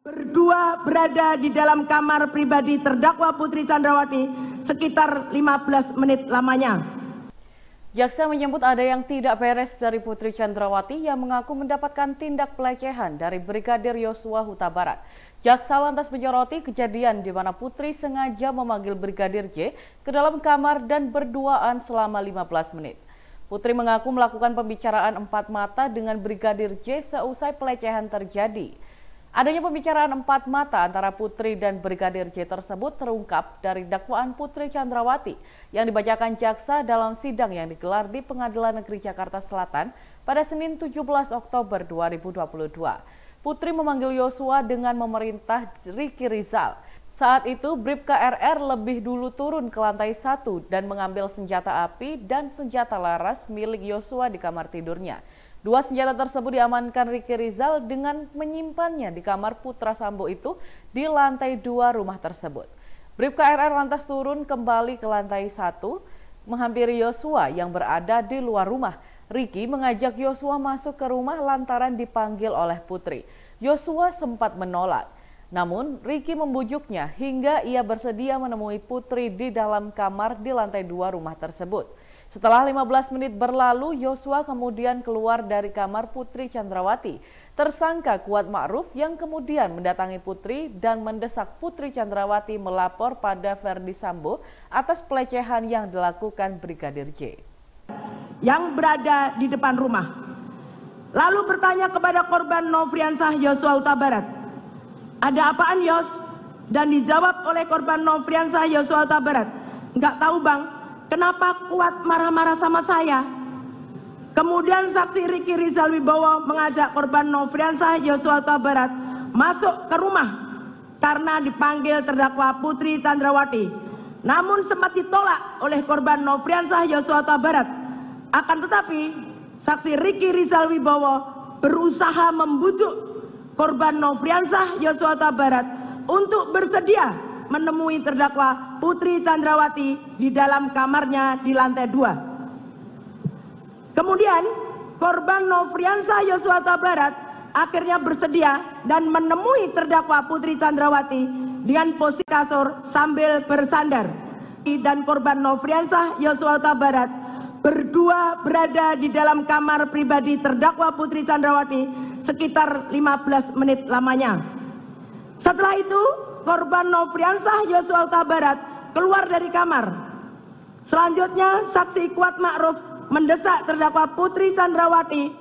Berdua berada di dalam kamar pribadi terdakwa Putri Candrawati sekitar 15 menit lamanya. Jaksa menyebut ada yang tidak beres dari Putri Candrawati yang mengaku mendapatkan tindak pelecehan dari Brigadir Yosua Huta Barat. Jaksa lantas menyoroti kejadian di mana Putri sengaja memanggil Brigadir J ke dalam kamar dan berduaan selama 15 menit. Putri mengaku melakukan pembicaraan empat mata dengan Brigadir J seusai pelecehan terjadi. Adanya pembicaraan empat mata antara Putri dan Brigadir J tersebut terungkap dari dakwaan Putri Chandrawati yang dibacakan jaksa dalam sidang yang digelar di Pengadilan Negeri Jakarta Selatan pada Senin 17 Oktober 2022. Putri memanggil Yosua dengan memerintah Riki Rizal saat itu, Bribka RR lebih dulu turun ke lantai satu dan mengambil senjata api dan senjata laras milik Yosua di kamar tidurnya. Dua senjata tersebut diamankan Riki Rizal dengan menyimpannya di kamar Putra Sambo itu di lantai dua rumah tersebut. Bribka RR lantas turun kembali ke lantai satu, menghampiri Yosua yang berada di luar rumah. Riki mengajak Yosua masuk ke rumah lantaran dipanggil oleh Putri. Yosua sempat menolak. Namun, Riki membujuknya hingga ia bersedia menemui Putri di dalam kamar di lantai dua rumah tersebut. Setelah 15 menit berlalu, Yosua kemudian keluar dari kamar Putri Chandrawati. Tersangka Kuat Ma'ruf yang kemudian mendatangi Putri dan mendesak Putri Chandrawati melapor pada Verdi Sambo atas pelecehan yang dilakukan Brigadir J. Yang berada di depan rumah. Lalu bertanya kepada korban Nofriansah Yosua Utabarat, ada apaan Yos? Dan dijawab oleh korban Nofriansah Yosua Tabarat Nggak tahu bang, kenapa kuat marah-marah sama saya? Kemudian saksi Riki Rizal Wibowo mengajak korban Nofriansah Yosua Tabarat masuk ke rumah karena dipanggil terdakwa Putri Chandrawati. Namun sempat ditolak oleh korban Nofriansah Yosua Tabarat Akan tetapi, saksi Riki Rizal Wibowo berusaha membujuk korban Nofriansah Yosua Tabarat untuk bersedia menemui terdakwa Putri Chandrawati di dalam kamarnya di lantai dua. Kemudian korban Nofriansah Yosua Tabarat akhirnya bersedia dan menemui terdakwa Putri Chandrawati dengan posisi kasur sambil bersandar. Dan korban Nofriansah Yosua Tabarat berdua berada di dalam kamar pribadi terdakwa Putri Candrawati sekitar 15 menit lamanya. Setelah itu, korban Nofriansah Yosua Huta Barat keluar dari kamar. Selanjutnya, saksi Kuat Ma'ruf mendesak terdakwa Putri Candrawati